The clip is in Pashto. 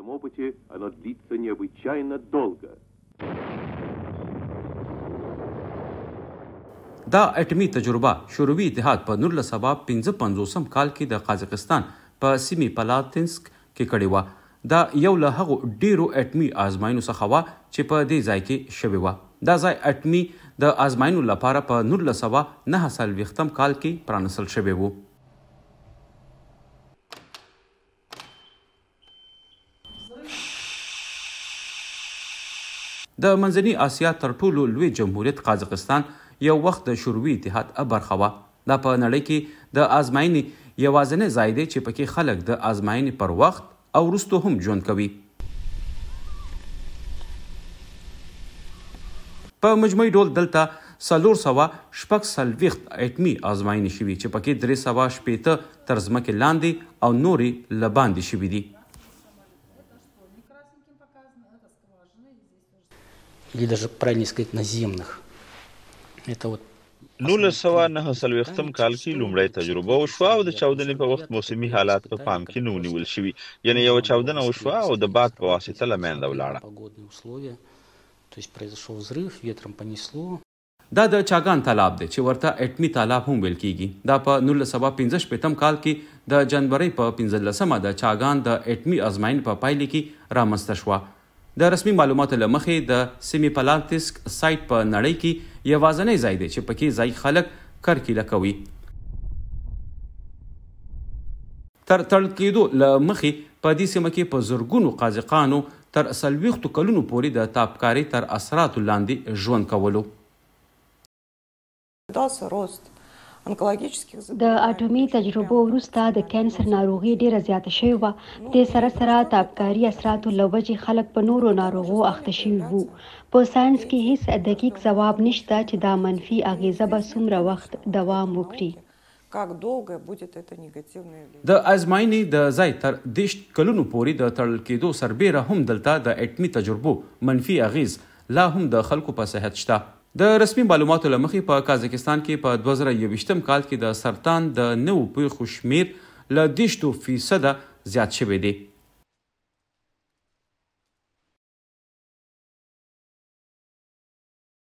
этом опыте оно длится необычайно долго. دا اټمی تجربه شوروي اتحاد په 1955 کال کې د قازقستان په سیمه پلاتینسک کې کړې و دا یو له هغو ډیرو اټمی آزمایینو څخه و چې په دې ځای کې شوې و دا ځای اټمی د آزمایینو لپاره په 1909 سال وختم کال کې پرانسل شوی و د منځنی اسیا تر ټولو لوی جمهوریت قازقستان یو وخت د شوروي اتحاد برخه و دا په نړۍ کې د آزمایي یوازنې زایده چې پکې خلک د آزمایي پر وخت او رستو هم ژوند کوي په مجموعي ډول دلته سلور سوا شپږ سلويخت اټمی آزمایینه شوې چې پکې درې سوا شپېته ترزمه کې لاندې او نوري لباندې شوې دي или даже правильнее сказать наземных. Это вот نولس سوه نهه څلوېښتم کال کې لومړی تجربه وشوه او د چاودنې په وخت موسمي حالات په پام کې نه ونیول شوي یعنې یو چاودنه وشوه او د باد په واسطه له منځه ولاړه دا د چاګان تالاب دی چې ورته اټمی تالاب هم ویل کیږي دا په 1915 پتم کال کې د جنوري په 15مه د چاګان د اټمی ازماین په پایله کې رامسته شوه د رسمي معلوماتو لمخې د سیمي پلانتسک سایت په نړۍ کې یوازینی ځای دی چې پکې ځای خلک کرکیله کوي تر تړل کېدو لمخې په دې سیمه کې په زرګونو قازقانو تر سلويختو کلونو پورې د تابکاری تر اثرات لاندې ژوند کولو دا سروست انکولوژیکي زموږ د اټومي تجربو وروسته د کانسر ناروغي ډیره زیاته شوې و د سره سره تابکاری اثراتو لوجي خلک په نورو ناروغو اخته شوي وو په ساينس کې هیڅ دقیق ځواب نشته چې دا منفي اغیزه به څومره وخت دوام وکړي как долго будет это негативное влияние د ازماینې د ځای تر دیشت کلونو پورې د تړل کېدو سربېره هم دلته د اټمی تجربو منفي اغیز لا هم د خلکو په صحت شته د رسمي معلوماتو لمخې په کازاکستان کې په 2021م کال کې د سرطان د نوو پیښو شمیر له 10% زیات شوی دی